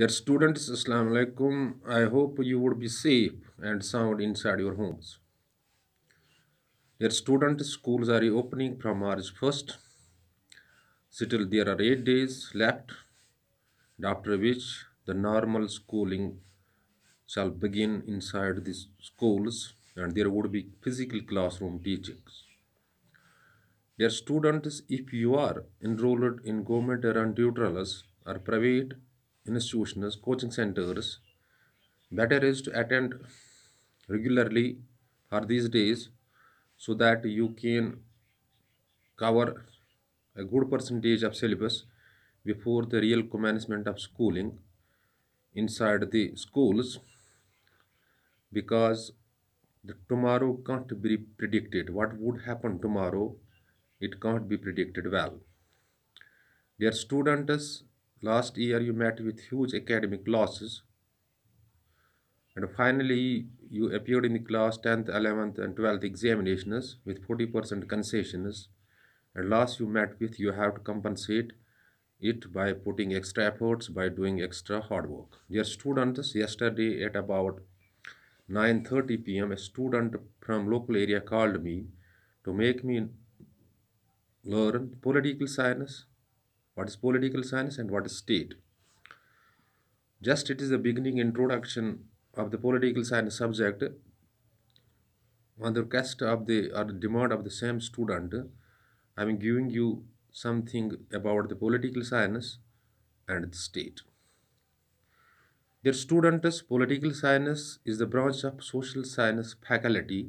Dear students, Assalamu alaikum. I hope you would be safe and sound inside your homes. Dear students, schools are reopening from March 1st. Still, there are 8 days left, after which the normal schooling shall begin inside these schools and there would be physical classroom teachings. Dear students, if you are enrolled in government or tutorless or private institutions, coaching centers, better is to attend regularly or these days so that you can cover a good percentage of syllabus before the real commencement of schooling inside the schools because the tomorrow can't be predicted what would happen tomorrow it can't be predicted well dear students Last year you met with huge academic losses. And finally, you appeared in the class 10th, 11th and 12th examinations with 40% concessions. And last you met with you have to compensate it by putting extra efforts, by doing extra hard work. Dear students, yesterday at about 9.30 pm, a student from local area called me to make me learn political science what is political science and what is state. Just it is the beginning introduction of the political science subject on the request of the or demand of the same student I am giving you something about the political science and the state. Their students political science is the branch of social science faculty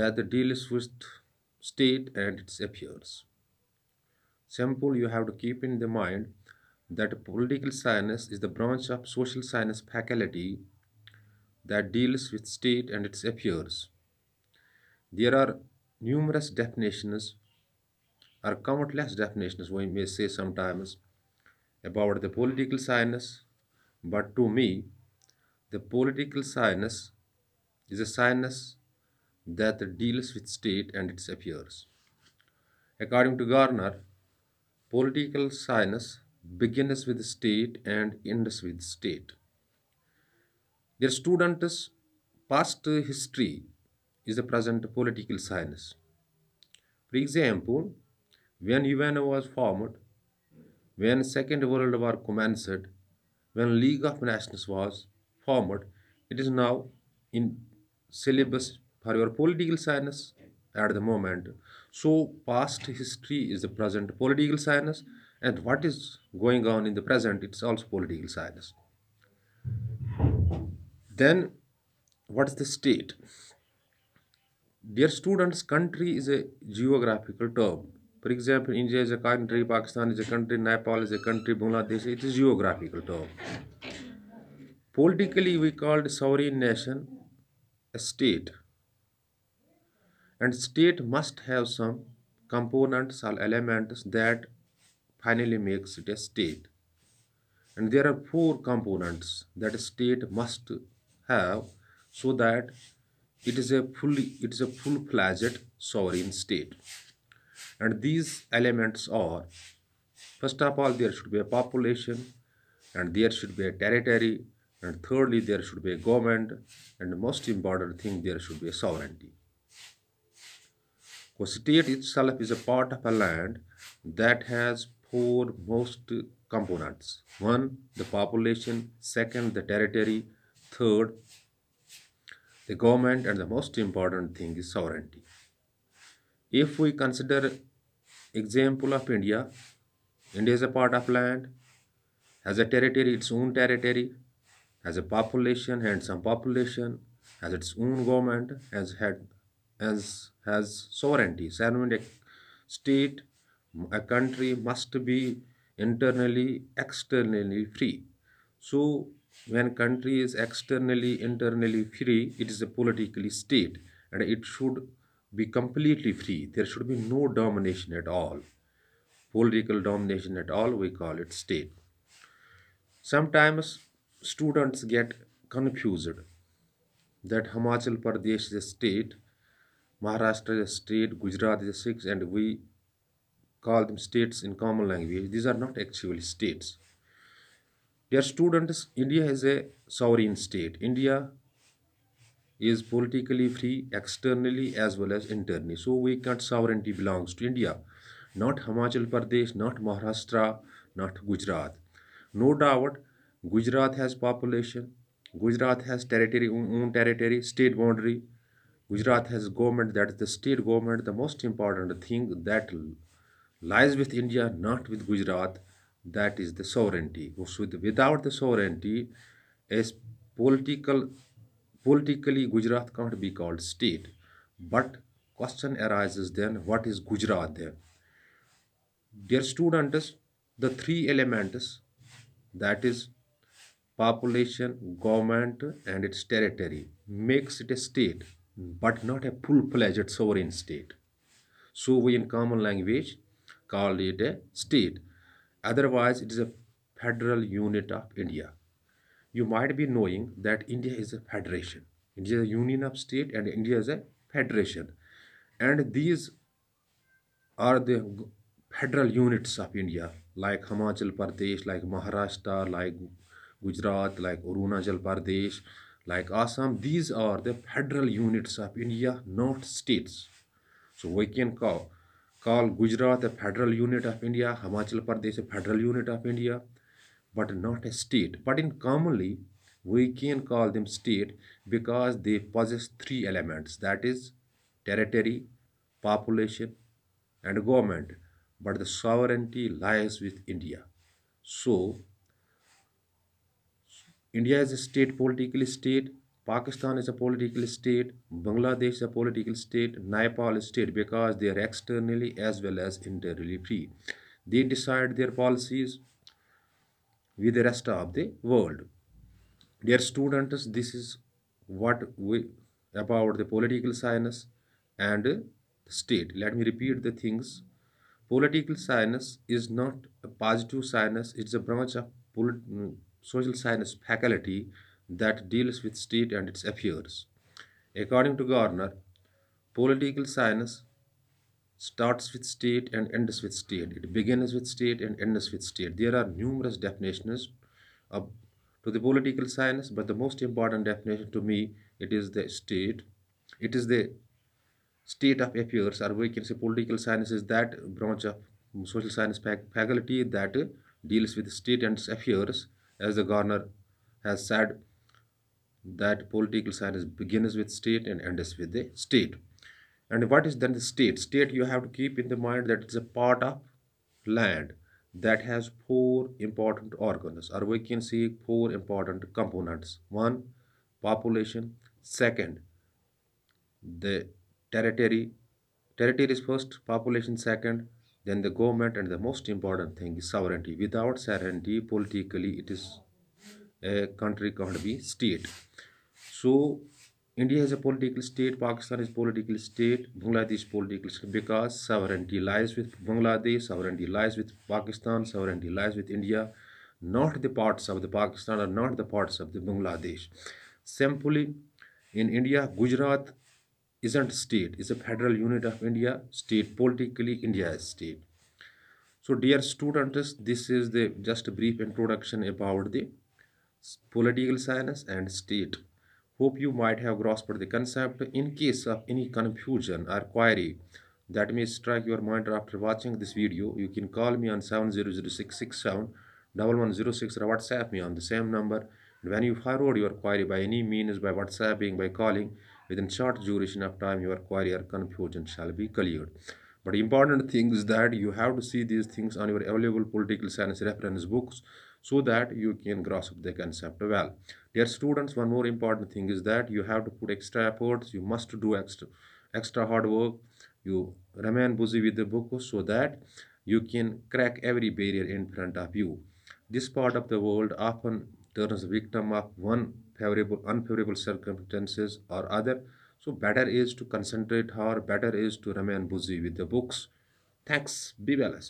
that deals with state and its affairs. Simple, you have to keep in the mind that political science is the branch of social science faculty that deals with state and its affairs. There are numerous definitions or countless definitions we may say sometimes about the political science, but to me, the political science is a science that deals with state and its affairs. According to Garner, Political science begins with state and ends with state. Their students' past history is the present political science. For example, when UN was formed, when Second World War commenced, when League of Nations was formed, it is now in syllabus for your political science at the moment. So past history is the present political science and what is going on in the present it's also political science. Then what is the state? Dear students, country is a geographical term. For example, India is a country, Pakistan is a country, Nepal is a country, Bangladesh, it is geographical term. Politically, we call sovereign nation a state and state must have some components or elements that finally makes it a state and there are four components that a state must have so that it is a fully it is a full-fledged sovereign state and these elements are first of all there should be a population and there should be a territory and thirdly there should be a government and most important thing there should be a sovereignty a state itself is a part of a land that has four most components. One, the population. Second, the territory. Third, the government. And the most important thing is sovereignty. If we consider example of India, India is a part of land, has a territory, its own territory, has a population, and some population, has its own government, has had as has sovereignty. Sovereign state, a country must be internally, externally free. So when country is externally, internally free, it is a politically state and it should be completely free. There should be no domination at all. Political domination at all, we call it state. Sometimes students get confused that Himachal Pradesh is a state Maharashtra is a state, Gujarat is a six, and we call them states in common language. These are not actually states. Dear students, India is a sovereign state. India is politically free externally as well as internally. So we can't sovereignty belongs to India. Not Himachal Pradesh, not Maharashtra, not Gujarat. No doubt, Gujarat has population. Gujarat has territory, own territory, state boundary. Gujarat has government, that is the state government, the most important thing that lies with India, not with Gujarat, that is the sovereignty. Without the sovereignty, as political, politically Gujarat can't be called state. But question arises then, what is Gujarat then? Dear students, the three elements, that is population, government and its territory, makes it a state but not a full-fledged sovereign state. So we in common language call it a state. Otherwise, it is a federal unit of India. You might be knowing that India is a federation. India is a union of state and India is a federation. And these are the federal units of India like Himachal Pradesh, like Maharashtra, like Gujarat, like Arunachal Pradesh, like Assam, these are the federal units of India, not states. So we can call, call Gujarat a federal unit of India, Himachal Pradesh a federal unit of India, but not a state. But in commonly, we can call them state because they possess three elements, that is territory, population, and government. But the sovereignty lies with India. So, India is a state, political state. Pakistan is a political state. Bangladesh is a political state. Nepal is a state because they are externally as well as internally free. They decide their policies with the rest of the world. Dear students, this is what we about the political science and the state. Let me repeat the things. Political science is not a positive science, it's a branch of social science faculty that deals with state and its affairs. According to Gardner, political science starts with state and ends with state. It begins with state and ends with state. There are numerous definitions of, to the political science, but the most important definition to me, it is the state. It is the state of affairs, or we can say political science is that branch of social science faculty that deals with state and affairs as the governor has said, that political science begins with state and ends with the state. And what is then the state? State you have to keep in the mind that it's a part of land that has four important organs or we can see four important components. One, population. Second, the territory. Territory is first, population second, then the government and the most important thing is sovereignty. Without sovereignty, politically, it is a country can't be state. So India is a political state, Pakistan is political state, Bangladesh is political state because sovereignty lies with Bangladesh, sovereignty lies with Pakistan, sovereignty lies with India, not the parts of the Pakistan or not the parts of the Bangladesh. Simply in India, Gujarat isn't state. is a federal unit of India. State politically, India is state. So, dear students, this is the just brief introduction about the political science and state. Hope you might have grasped the concept. In case of any confusion or query that may strike your mind after watching this video, you can call me on 700667 1106 or WhatsApp me on the same number. when you forward your query by any means by WhatsApping, by calling, within short duration of time your query or confusion shall be cleared but important thing is that you have to see these things on your available political science reference books so that you can grasp the concept well dear students one more important thing is that you have to put extra efforts you must do extra extra hard work you remain busy with the book so that you can crack every barrier in front of you this part of the world often turns victim of one favorable unfavorable circumstances or other so better is to concentrate or better is to remain busy with the books thanks be well